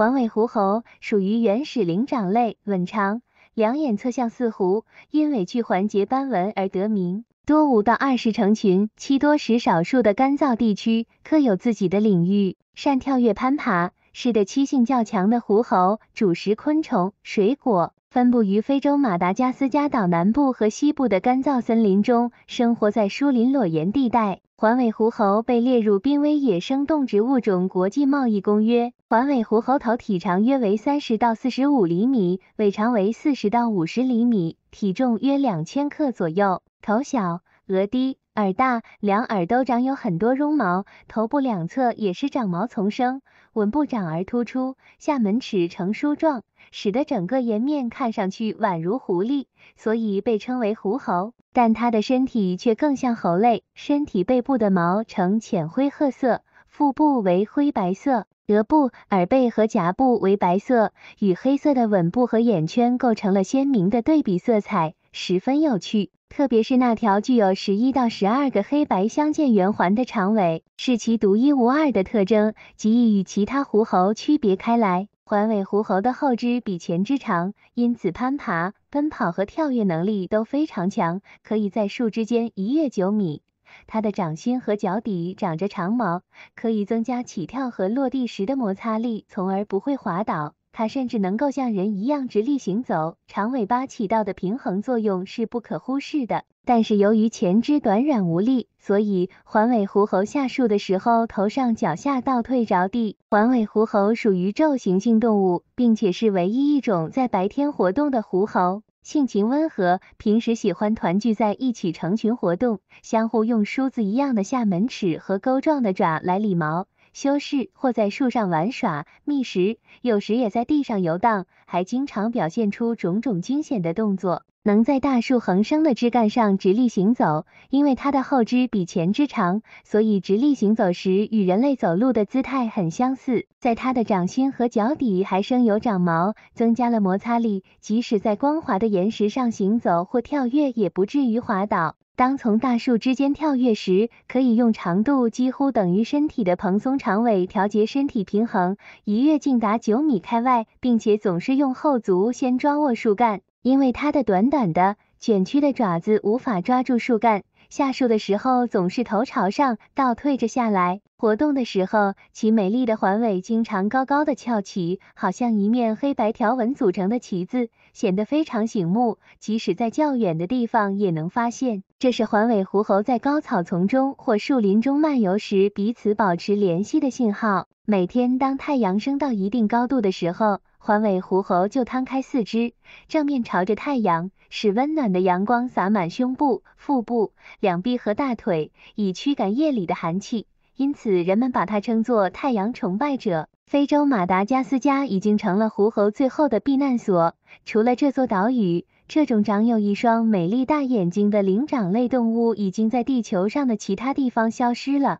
环尾狐猴属于原始灵长类，吻长，两眼侧向似狐，因尾具环节斑纹而得名。多五到二十成群，栖多食少数的干燥地区，各有自己的领域，善跳跃攀爬，是的栖性较强的狐猴，主食昆虫、水果。分布于非洲马达加斯加岛南部和西部的干燥森林中，生活在疏林裸岩地带。环尾狐猴被列入《濒危野生动植物种国际贸易公约》。环尾狐猴头体长约为三十到四十五厘米，尾长为四十到五十厘米，体重约两千克左右，头小，额低。耳大，两耳都长有很多绒毛，头部两侧也是长毛丛生，吻部长而突出，下门齿呈梳状，使得整个颜面看上去宛如狐狸，所以被称为狐猴。但它的身体却更像猴类，身体背部的毛呈浅灰褐色，腹部为灰白色，额部、耳背和颊部为白色，与黑色的吻部和眼圈构成了鲜明的对比色彩，十分有趣。特别是那条具有十一到十二个黑白相间圆环的长尾，是其独一无二的特征，极易与其他狐猴区别开来。环尾狐猴的后肢比前肢长，因此攀爬、奔跑和跳跃能力都非常强，可以在树枝间一跃九米。它的掌心和脚底长着长毛，可以增加起跳和落地时的摩擦力，从而不会滑倒。它甚至能够像人一样直立行走，长尾巴起到的平衡作用是不可忽视的。但是由于前肢短软无力，所以环尾狐猴下树的时候头上脚下倒退着地。环尾狐猴属于昼行性动物，并且是唯一一种在白天活动的狐猴，性情温和，平时喜欢团聚在一起成群活动，相互用梳子一样的下门齿和钩状的爪来理毛。修饰或在树上玩耍、觅食，有时也在地上游荡，还经常表现出种种惊险的动作，能在大树横生的枝干上直立行走。因为它的后肢比前肢长，所以直立行走时与人类走路的姿态很相似。在它的掌心和脚底还生有长毛，增加了摩擦力，即使在光滑的岩石上行走或跳跃，也不至于滑倒。当从大树之间跳跃时，可以用长度几乎等于身体的蓬松长尾调节身体平衡，一跃竟达九米开外，并且总是用后足先抓握树干，因为它的短短的卷曲的爪子无法抓住树干。下树的时候总是头朝上倒退着下来，活动的时候其美丽的环尾经常高高的翘起，好像一面黑白条纹组成的旗子，显得非常醒目，即使在较远的地方也能发现。这是环尾狐猴在高草丛中或树林中漫游时彼此保持联系的信号。每天当太阳升到一定高度的时候。环尾狐猴就摊开四肢，正面朝着太阳，使温暖的阳光洒满胸部、腹部、两臂和大腿，以驱赶夜里的寒气。因此，人们把它称作“太阳崇拜者”。非洲马达加斯加已经成了狐猴最后的避难所。除了这座岛屿，这种长有一双美丽大眼睛的灵长类动物已经在地球上的其他地方消失了。